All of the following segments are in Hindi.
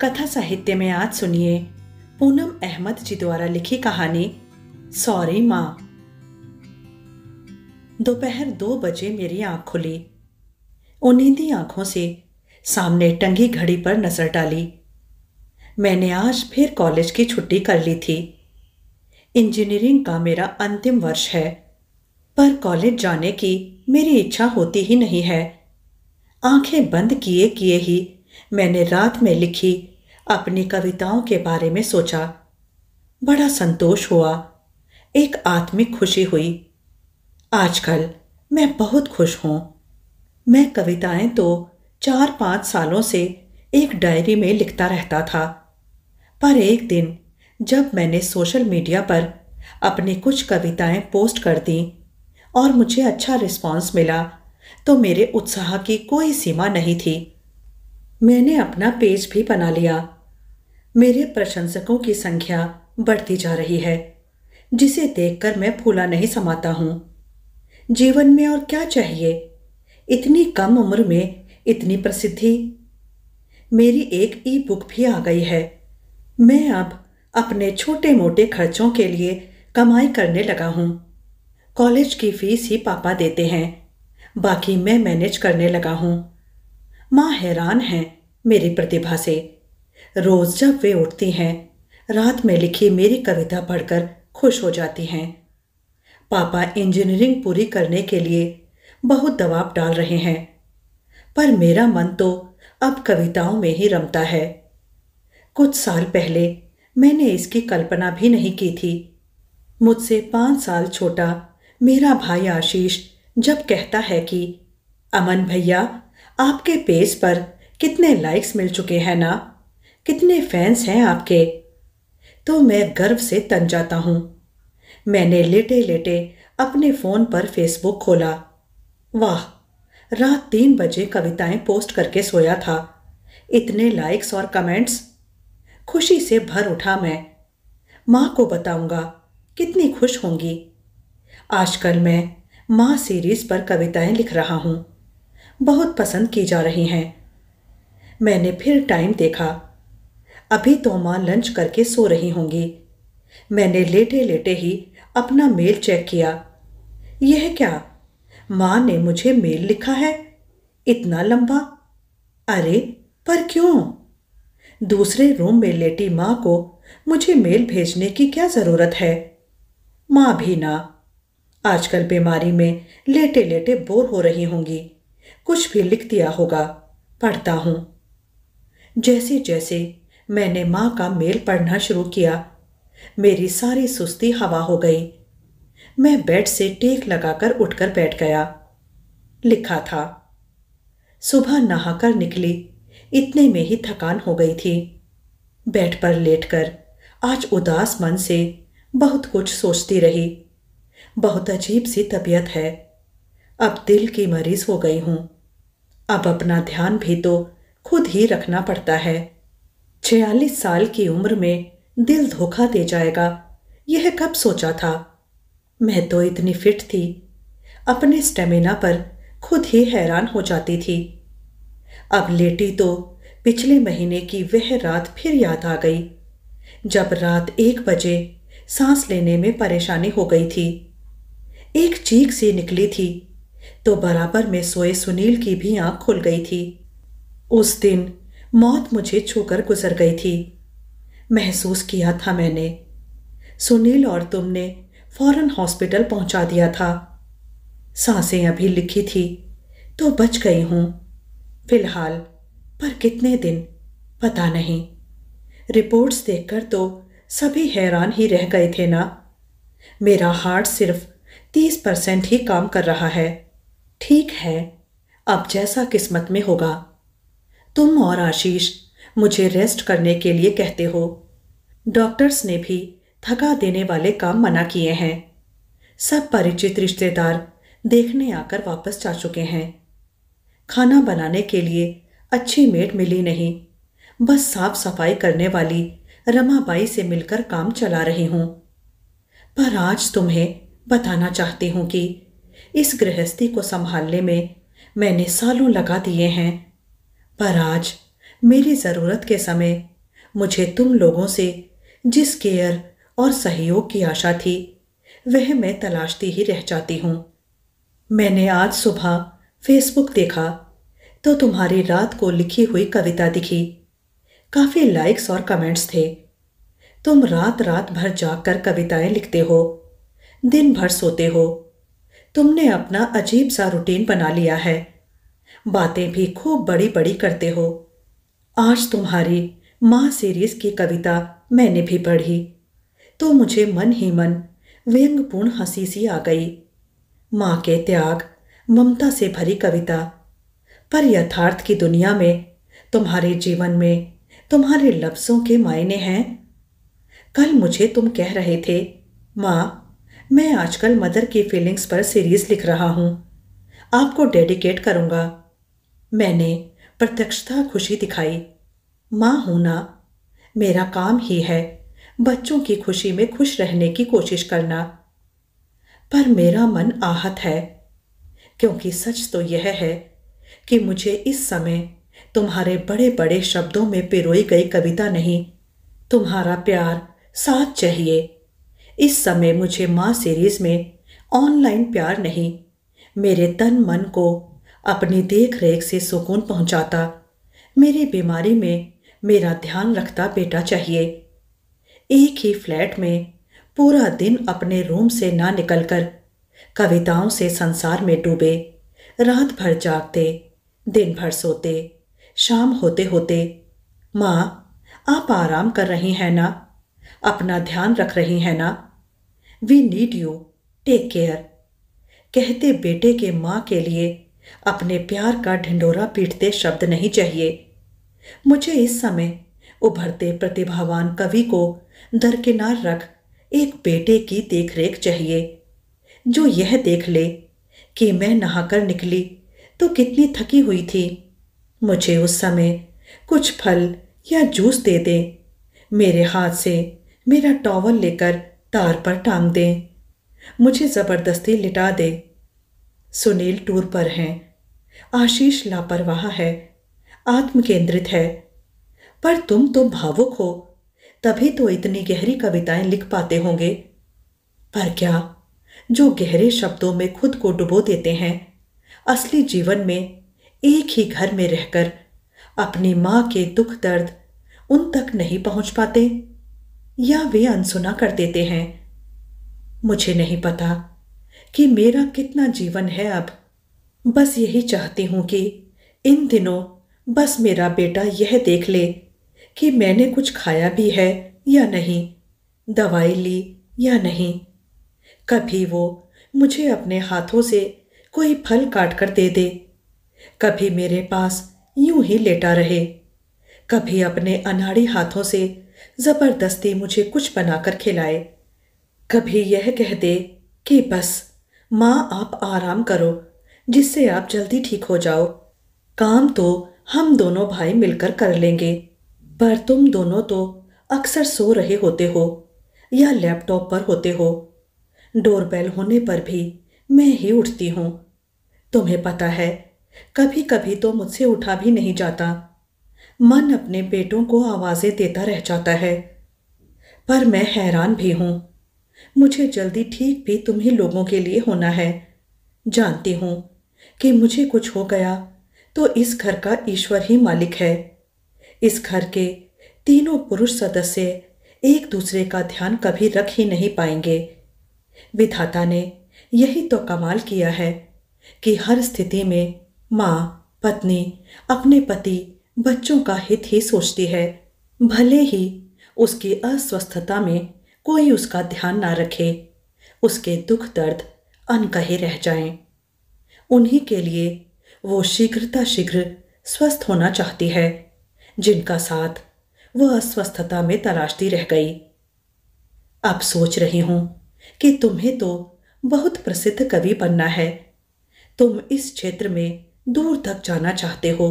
कथा साहित्य में आज सुनिए पूनम अहमद जी द्वारा लिखी कहानी सॉरी माँ दोपहर दो बजे मेरी आंख खुली उन्हीं आंखों से सामने टंगी घड़ी पर नजर डाली मैंने आज फिर कॉलेज की छुट्टी कर ली थी इंजीनियरिंग का मेरा अंतिम वर्ष है पर कॉलेज जाने की मेरी इच्छा होती ही नहीं है आंखें बंद किए किए ही मैंने रात में लिखी अपनी कविताओं के बारे में सोचा बड़ा संतोष हुआ एक आत्मिक खुशी हुई आजकल मैं बहुत खुश हूँ मैं कविताएं तो चार पाँच सालों से एक डायरी में लिखता रहता था पर एक दिन जब मैंने सोशल मीडिया पर अपनी कुछ कविताएं पोस्ट कर दी और मुझे अच्छा रिस्पांस मिला तो मेरे उत्साह की कोई सीमा नहीं थी मैंने अपना पेज भी बना लिया मेरे प्रशंसकों की संख्या बढ़ती जा रही है जिसे देखकर मैं फूला नहीं समाता हूँ जीवन में और क्या चाहिए इतनी कम उम्र में इतनी प्रसिद्धि मेरी एक ई बुक भी आ गई है मैं अब अपने छोटे मोटे खर्चों के लिए कमाई करने लगा हूँ कॉलेज की फीस ही पापा देते हैं बाकी मैं मैनेज करने लगा हूँ माँ हैरान हैं मेरी प्रतिभा से रोज जब वे उठती हैं रात में लिखी मेरी कविता पढ़कर खुश हो जाती हैं पापा इंजीनियरिंग पूरी करने के लिए बहुत दबाव डाल रहे हैं पर मेरा मन तो अब कविताओं में ही रमता है कुछ साल पहले मैंने इसकी कल्पना भी नहीं की थी मुझसे पाँच साल छोटा मेरा भाई आशीष जब कहता है कि अमन भैया आपके पेज पर कितने लाइक्स मिल चुके हैं ना कितने फैंस हैं आपके तो मैं गर्व से तन जाता हूं मैंने लेटे लेटे अपने फ़ोन पर फेसबुक खोला वाह रात तीन बजे कविताएं पोस्ट करके सोया था इतने लाइक्स और कमेंट्स खुशी से भर उठा मैं माँ को बताऊंगा कितनी खुश होंगी आजकल मैं माँ सीरीज़ पर कविताएं लिख रहा हूं बहुत पसंद की जा रही हैं मैंने फिर टाइम देखा अभी तो माँ लंच करके सो रही होंगी मैंने लेटे लेटे ही अपना मेल चेक किया यह क्या माँ ने मुझे मेल लिखा है इतना लंबा अरे पर क्यों दूसरे रूम में लेटी माँ को मुझे मेल भेजने की क्या ज़रूरत है माँ भी ना आजकल बीमारी में लेटे लेटे बोर हो रही होंगी कुछ भी लिख दिया होगा पढ़ता हूं जैसे जैसे मैंने माँ का मेल पढ़ना शुरू किया मेरी सारी सुस्ती हवा हो गई मैं बेड से टेक लगाकर उठकर बैठ गया लिखा था सुबह नहाकर निकली इतने में ही थकान हो गई थी बेड पर लेटकर आज उदास मन से बहुत कुछ सोचती रही बहुत अजीब सी तबीयत है अब दिल की मरीज हो गई हूं अब अपना ध्यान भी तो खुद ही रखना पड़ता है छियालीस साल की उम्र में दिल धोखा दे जाएगा यह कब सोचा था मैं तो इतनी फिट थी अपने स्टेमिना पर खुद ही हैरान हो जाती थी अब लेटी तो पिछले महीने की वह रात फिर याद आ गई जब रात एक बजे सांस लेने में परेशानी हो गई थी एक चीख सी निकली थी तो बराबर में सोए सुनील की भी आंख खुल गई थी उस दिन मौत मुझे छूकर गुजर गई थी महसूस किया था मैंने सुनील और तुमने फौरन हॉस्पिटल पहुंचा दिया था सांसें अभी लिखी थी तो बच गई हूं फिलहाल पर कितने दिन पता नहीं रिपोर्ट्स देखकर तो सभी हैरान ही रह गए थे ना मेरा हार्ट सिर्फ तीस परसेंट ही काम कर रहा है ठीक है अब जैसा किस्मत में होगा तुम और आशीष मुझे रेस्ट करने के लिए कहते हो डॉक्टर्स ने भी थका देने वाले काम मना किए हैं सब परिचित रिश्तेदार देखने आकर वापस जा चुके हैं खाना बनाने के लिए अच्छी मेट मिली नहीं बस साफ सफाई करने वाली रमाबाई से मिलकर काम चला रही हूँ पर आज तुम्हें बताना चाहती हूँ कि इस गृहस्थी को संभालने में मैंने सालों लगा दिए हैं पर आज मेरी ज़रूरत के समय मुझे तुम लोगों से जिस केयर और सहयोग की आशा थी वह मैं तलाशती ही रह जाती हूँ मैंने आज सुबह फेसबुक देखा तो तुम्हारी रात को लिखी हुई कविता दिखी काफ़ी लाइक्स और कमेंट्स थे तुम रात रात भर जाकर कविताएं लिखते हो दिन भर सोते हो तुमने अपना अजीब सा रूटीन बना लिया है बातें भी खूब बड़ी बड़ी करते हो आज तुम्हारी माँ सीरीज की कविता मैंने भी पढ़ी तो मुझे मन ही मन व्यंगपूर्ण हंसी सी आ गई माँ के त्याग ममता से भरी कविता पर यथार्थ की दुनिया में तुम्हारे जीवन में तुम्हारे लफ्ज़ों के मायने हैं कल मुझे तुम कह रहे थे माँ मैं आजकल मदर की फीलिंग्स पर सीरीज़ लिख रहा हूँ आपको डेडिकेट करूँगा मैंने प्रत्यक्षता खुशी दिखाई माँ होना मेरा काम ही है बच्चों की खुशी में खुश रहने की कोशिश करना पर मेरा मन आहत है क्योंकि सच तो यह है कि मुझे इस समय तुम्हारे बड़े बड़े शब्दों में पिरोई गई कविता नहीं तुम्हारा प्यार साथ चाहिए इस समय मुझे माँ सीरीज में ऑनलाइन प्यार नहीं मेरे तन मन को अपनी देख रेख से सुकून पहुँचाता मेरी बीमारी में मेरा ध्यान रखता बेटा चाहिए एक ही फ्लैट में पूरा दिन अपने रूम से ना निकलकर कविताओं से संसार में डूबे रात भर जागते दिन भर सोते शाम होते होते माँ आप आराम कर रही हैं ना अपना ध्यान रख रही हैं ना we need you take care कहते बेटे के माँ के लिए अपने प्यार का ढिंडोरा पीटते शब्द नहीं चाहिए मुझे इस समय उभरते प्रतिभावान कवि को दरकिनार रख एक बेटे की देखरेख चाहिए जो यह देख ले कि मैं नहाकर निकली तो कितनी थकी हुई थी मुझे उस समय कुछ फल या जूस दे दे मेरे हाथ से मेरा टॉवल लेकर तार पर टांग दें मुझे ज़बरदस्ती लिटा दे सुनील टूर पर हैं आशीष लापरवाह है आत्म केंद्रित है पर तुम तो भावुक हो तभी तो इतनी गहरी कविताएं लिख पाते होंगे पर क्या जो गहरे शब्दों में खुद को डुबो देते हैं असली जीवन में एक ही घर में रहकर अपनी माँ के दुख दर्द उन तक नहीं पहुंच पाते या वे अनसुना कर देते हैं मुझे नहीं पता कि मेरा कितना जीवन है अब बस यही चाहती हूं कि इन दिनों बस मेरा बेटा यह देख ले कि मैंने कुछ खाया भी है या नहीं दवाई ली या नहीं कभी वो मुझे अपने हाथों से कोई फल काट कर दे दे कभी मेरे पास यूं ही लेटा रहे कभी अपने अनाड़ी हाथों से ज़बरदस्ती मुझे कुछ बनाकर खिलाए कभी यह कह दे कि बस माँ आप आराम करो जिससे आप जल्दी ठीक हो जाओ काम तो हम दोनों भाई मिलकर कर लेंगे पर तुम दोनों तो अक्सर सो रहे होते हो या लैपटॉप पर होते हो डोरबेल होने पर भी मैं ही उठती हूँ तुम्हें पता है कभी कभी तो मुझसे उठा भी नहीं जाता मन अपने बेटों को आवाज़ें देता रह जाता है पर मैं हैरान भी हूँ मुझे जल्दी ठीक भी तुम्ही लोगों के लिए होना है जानती हूँ कि मुझे कुछ हो गया तो इस घर का ईश्वर ही मालिक है इस घर के तीनों पुरुष सदस्य एक दूसरे का ध्यान कभी रख ही नहीं पाएंगे विधाता ने यही तो कमाल किया है कि हर स्थिति में माँ पत्नी अपने पति बच्चों का हित ही सोचती है भले ही उसकी अस्वस्थता में कोई उसका ध्यान ना रखे उसके दुख दर्द अनकहे रह जाएं। उन्हीं के लिए वो शीघ्रता शीघ्र स्वस्थ होना चाहती है जिनका साथ वह अस्वस्थता में तराशती रह गई अब सोच रही हूं कि तुम्हें तो बहुत प्रसिद्ध कवि बनना है तुम इस क्षेत्र में दूर तक जाना चाहते हो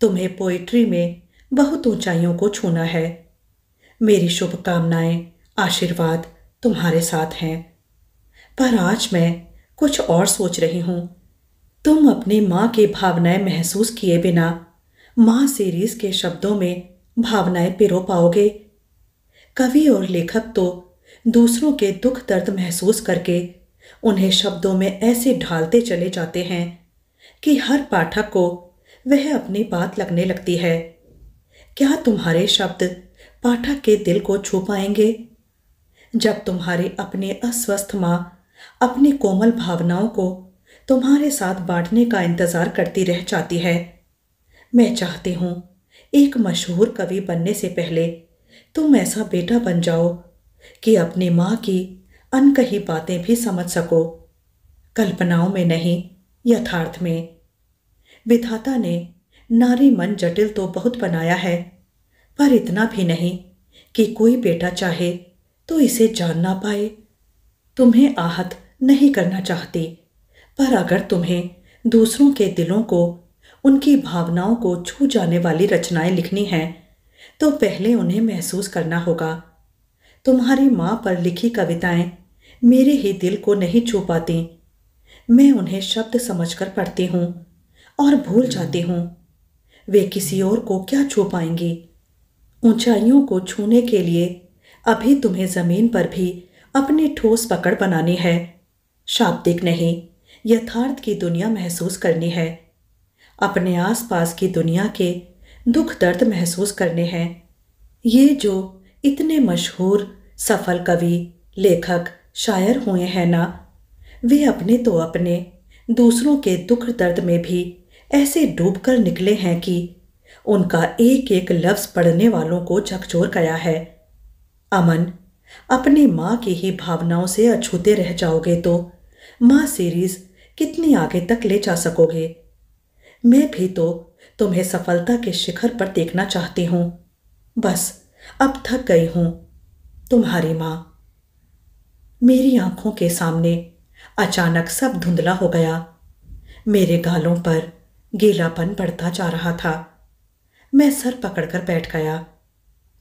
तुम्हें पोइट्री में बहुत ऊंचाइयों को छूना है मेरी शुभकामनाएं आशीर्वाद तुम्हारे साथ हैं पर आज मैं कुछ और सोच रही हूं तुम अपनी माँ की भावनाएं महसूस किए बिना माँ सीरीज के शब्दों में भावनाएं पिरो पाओगे कवि और लेखक तो दूसरों के दुख दर्द महसूस करके उन्हें शब्दों में ऐसे ढालते चले जाते हैं कि हर पाठक को वह अपनी बात लगने लगती है क्या तुम्हारे शब्द पाठक के दिल को छू पाएंगे जब तुम्हारी अपने अस्वस्थ माँ अपनी कोमल भावनाओं को तुम्हारे साथ बांटने का इंतज़ार करती रह जाती है मैं चाहती हूँ एक मशहूर कवि बनने से पहले तुम ऐसा बेटा बन जाओ कि अपनी माँ की अनकही बातें भी समझ सको कल्पनाओं में नहीं यथार्थ में विधाता ने नारी मन जटिल तो बहुत बनाया है पर इतना भी नहीं कि कोई बेटा चाहे तो इसे जान ना पाए तुम्हें आहत नहीं करना चाहती पर अगर तुम्हें दूसरों के दिलों को उनकी भावनाओं को छू जाने वाली रचनाएं लिखनी हैं तो पहले उन्हें महसूस करना होगा तुम्हारी माँ पर लिखी कविताएं मेरे ही दिल को नहीं छू पाती मैं उन्हें शब्द समझकर पढ़ती हूँ और भूल जाती हूँ वे किसी और को क्या छू पाएंगी ऊंचाइयों को छूने के लिए अभी तुम्हें ज़मीन पर भी अपनी ठोस पकड़ बनानी है शाब्दिक नहीं यथार्थ की दुनिया महसूस करनी है अपने आसपास की दुनिया के दुख दर्द महसूस करने हैं ये जो इतने मशहूर सफल कवि लेखक शायर हुए हैं ना वे अपने तो अपने दूसरों के दुख दर्द में भी ऐसे डूबकर निकले हैं कि उनका एक एक लफ्ज पढ़ने वालों को झकझोर गया है अमन अपनी माँ की ही भावनाओं से अछूते रह जाओगे तो माँ सीरीज कितनी आगे तक ले जा सकोगे मैं भी तो तुम्हें सफलता के शिखर पर देखना चाहती हूं बस अब थक गई हूं तुम्हारी मां मेरी आंखों के सामने अचानक सब धुंधला हो गया मेरे गालों पर गीलापन बढ़ता जा रहा था मैं सर पकड़कर बैठ गया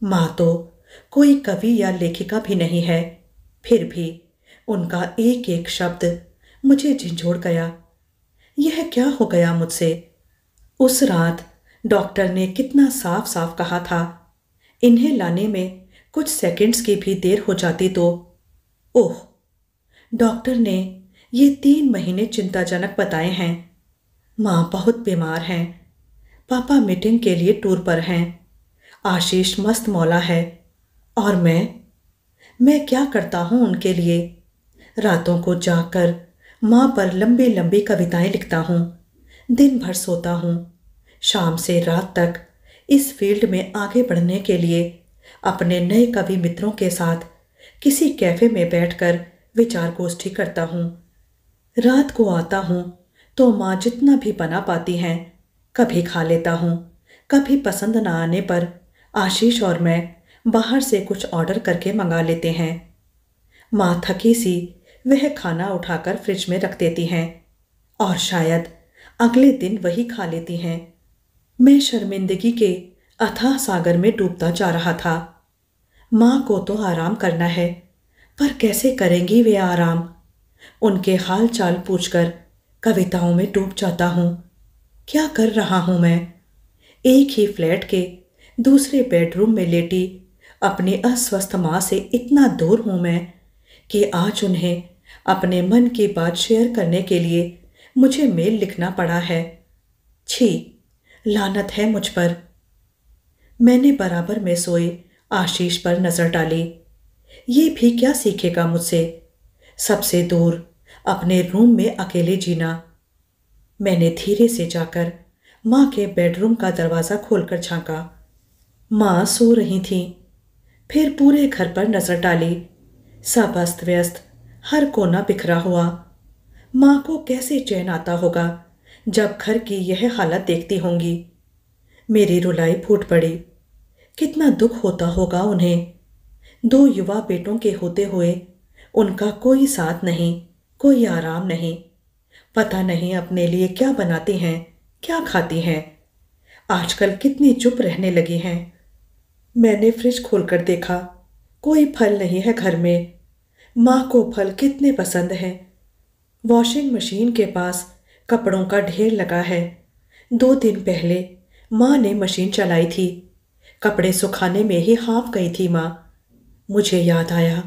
माँ तो कोई कवि या लेखिका भी नहीं है फिर भी उनका एक एक शब्द मुझे झिझोड़ गया यह क्या हो गया मुझसे उस रात डॉक्टर ने कितना साफ साफ कहा था इन्हें लाने में कुछ सेकंड्स की भी देर हो जाती तो ओह डॉक्टर ने ये तीन महीने चिंताजनक बताए हैं माँ बहुत बीमार हैं पापा मीटिंग के लिए टूर पर हैं आशीष मस्त मौला है और मैं मैं क्या करता हूँ उनके लिए रातों को जाकर माँ पर लंबी लंबी कविताएं लिखता हूँ दिन भर सोता हूँ शाम से रात तक इस फील्ड में आगे बढ़ने के लिए अपने नए कवि मित्रों के साथ किसी कैफ़े में बैठकर विचार गोष्ठी करता हूँ रात को आता हूँ तो माँ जितना भी बना पाती हैं कभी खा लेता हूँ कभी पसंद ना आने पर आशीष और मैं बाहर से कुछ ऑर्डर करके मंगा लेते हैं माँ थकी सी वह खाना उठाकर फ्रिज में रख देती हैं और शायद अगले दिन वही खा लेती हैं मैं शर्मिंदगी के अथाह सागर में डूबता जा रहा था माँ को तो आराम करना है पर कैसे करेंगी वे आराम उनके हाल चाल पूछकर कविताओं में डूब जाता हूँ क्या कर रहा हूँ मैं एक ही फ्लैट के दूसरे बेडरूम में लेटी अपनी अस्वस्थ माँ से इतना दूर हूँ मैं कि आज उन्हें अपने मन की बात शेयर करने के लिए मुझे मेल लिखना पड़ा है छी लानत है मुझ पर मैंने बराबर में सोए आशीष पर नज़र डाली ये भी क्या सीखेगा मुझसे सबसे दूर अपने रूम में अकेले जीना मैंने धीरे से जाकर माँ के बेडरूम का दरवाज़ा खोलकर झांका माँ सो रही थी फिर पूरे घर पर नज़र डाली सब अस्त व्यस्त हर कोना बिखरा हुआ माँ को कैसे चैन आता होगा जब घर की यह हालत देखती होंगी मेरी रुलाई फूट पड़ी कितना दुख होता होगा उन्हें दो युवा बेटों के होते हुए उनका कोई साथ नहीं कोई आराम नहीं पता नहीं अपने लिए क्या बनाती हैं क्या खाती हैं आजकल कितनी चुप रहने लगी हैं मैंने फ्रिज खोलकर देखा कोई फल नहीं है घर में माँ को फल कितने पसंद हैं वॉशिंग मशीन के पास कपड़ों का ढेर लगा है दो दिन पहले माँ ने मशीन चलाई थी कपड़े सुखाने में ही हाँफ गई थी माँ मुझे याद आया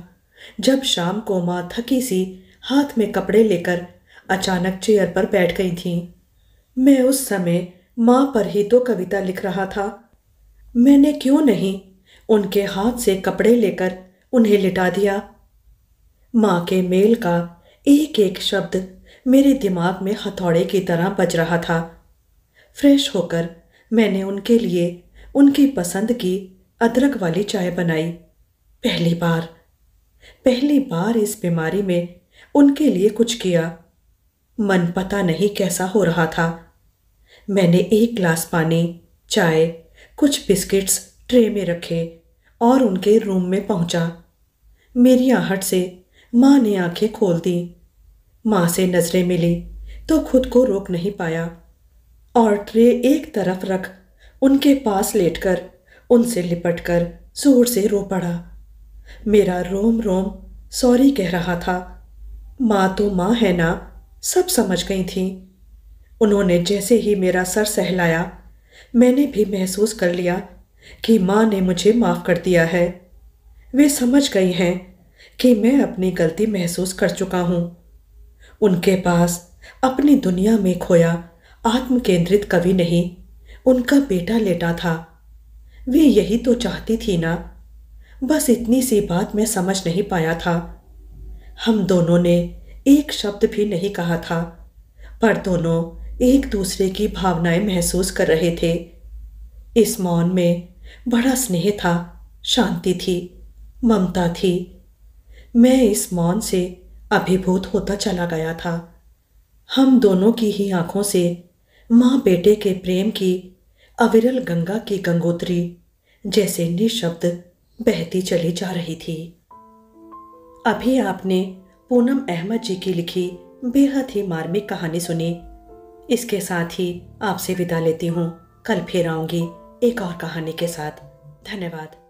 जब शाम को माँ थकी सी हाथ में कपड़े लेकर अचानक चेयर पर बैठ गई थी मैं उस समय माँ पर ही तो कविता लिख रहा था मैंने क्यों नहीं उनके हाथ से कपड़े लेकर उन्हें लिटा दिया माँ के मेल का एक एक शब्द मेरे दिमाग में हथौड़े की तरह बज रहा था फ्रेश होकर मैंने उनके लिए उनकी पसंद की अदरक वाली चाय बनाई पहली बार पहली बार इस बीमारी में उनके लिए कुछ किया मन पता नहीं कैसा हो रहा था मैंने एक ग्लास पानी चाय कुछ बिस्किट्स ट्रे में रखे और उनके रूम में पहुंचा मेरी आहट से माँ ने आंखें खोल दी माँ से नज़रें मिली तो खुद को रोक नहीं पाया और ट्रे एक तरफ रख उनके पास लेटकर उनसे लिपटकर जोर से रो पड़ा मेरा रोम रोम सॉरी कह रहा था माँ तो माँ है ना सब समझ गई थी उन्होंने जैसे ही मेरा सर सहलाया मैंने भी महसूस कर लिया कि माँ ने मुझे माफ़ कर दिया है वे समझ गई हैं कि मैं अपनी गलती महसूस कर चुका हूँ उनके पास अपनी दुनिया में खोया आत्म केंद्रित कवि नहीं उनका बेटा लेटा था वे यही तो चाहती थी ना बस इतनी सी बात मैं समझ नहीं पाया था हम दोनों ने एक शब्द भी नहीं कहा था पर दोनों एक दूसरे की भावनाएं महसूस कर रहे थे इस मौन में बड़ा स्नेह था शांति थी ममता थी मैं इस मौन से अभिभूत होता चला गया था हम दोनों की ही आंखों से माँ बेटे के प्रेम की अविरल गंगा की गंगोत्री जैसे निशब्द बहती चली जा रही थी अभी आपने पूनम अहमद जी की लिखी बेहद ही मार्मिक कहानी सुनी इसके साथ ही आपसे विदा लेती हूँ कल फिर आऊँगी एक और कहानी के साथ धन्यवाद